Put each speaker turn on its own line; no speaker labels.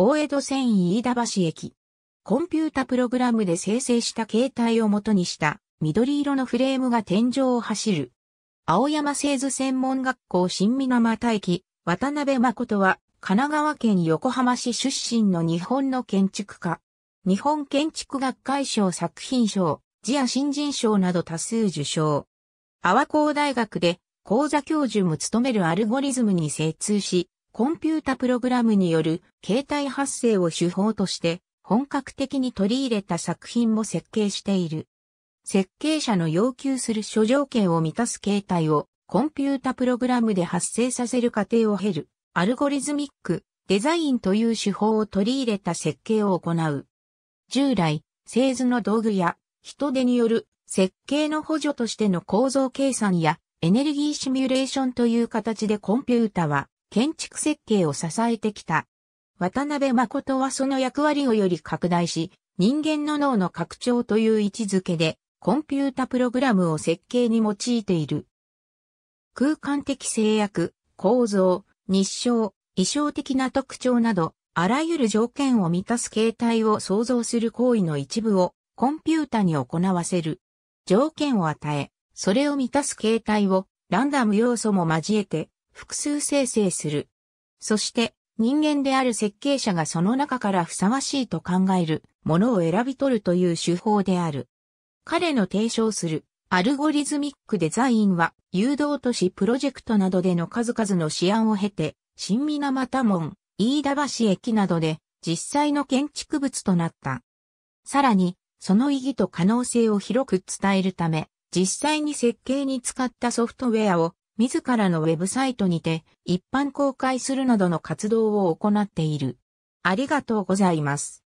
大江戸線飯田橋駅。コンピュータプログラムで生成した形態を元にした緑色のフレームが天井を走る。青山製図専門学校新水俣駅、渡辺誠は神奈川県横浜市出身の日本の建築家。日本建築学会賞作品賞、ジア新人賞など多数受賞。阿波工大学で講座教授も務めるアルゴリズムに精通し、コンピュータプログラムによる形態発生を手法として本格的に取り入れた作品も設計している。設計者の要求する諸条件を満たす形態をコンピュータプログラムで発生させる過程を経るアルゴリズミックデザインという手法を取り入れた設計を行う。従来、製図の道具や人手による設計の補助としての構造計算やエネルギーシミュレーションという形でコンピュータは建築設計を支えてきた。渡辺誠はその役割をより拡大し、人間の脳の拡張という位置づけで、コンピュータプログラムを設計に用いている。空間的制約、構造、日照、意象的な特徴など、あらゆる条件を満たす形態を創造する行為の一部をコンピュータに行わせる。条件を与え、それを満たす形態をランダム要素も交えて複数生成する。そして人間である設計者がその中からふさわしいと考えるものを選び取るという手法である。彼の提唱するアルゴリズミックデザインは誘導都市プロジェクトなどでの数々の試案を経て、新水俣門、飯田橋駅などで実際の建築物となった。さらに、その意義と可能性を広く伝えるため、実際に設計に使ったソフトウェアを自らのウェブサイトにて一般公開するなどの活動を行っている。ありがとうございます。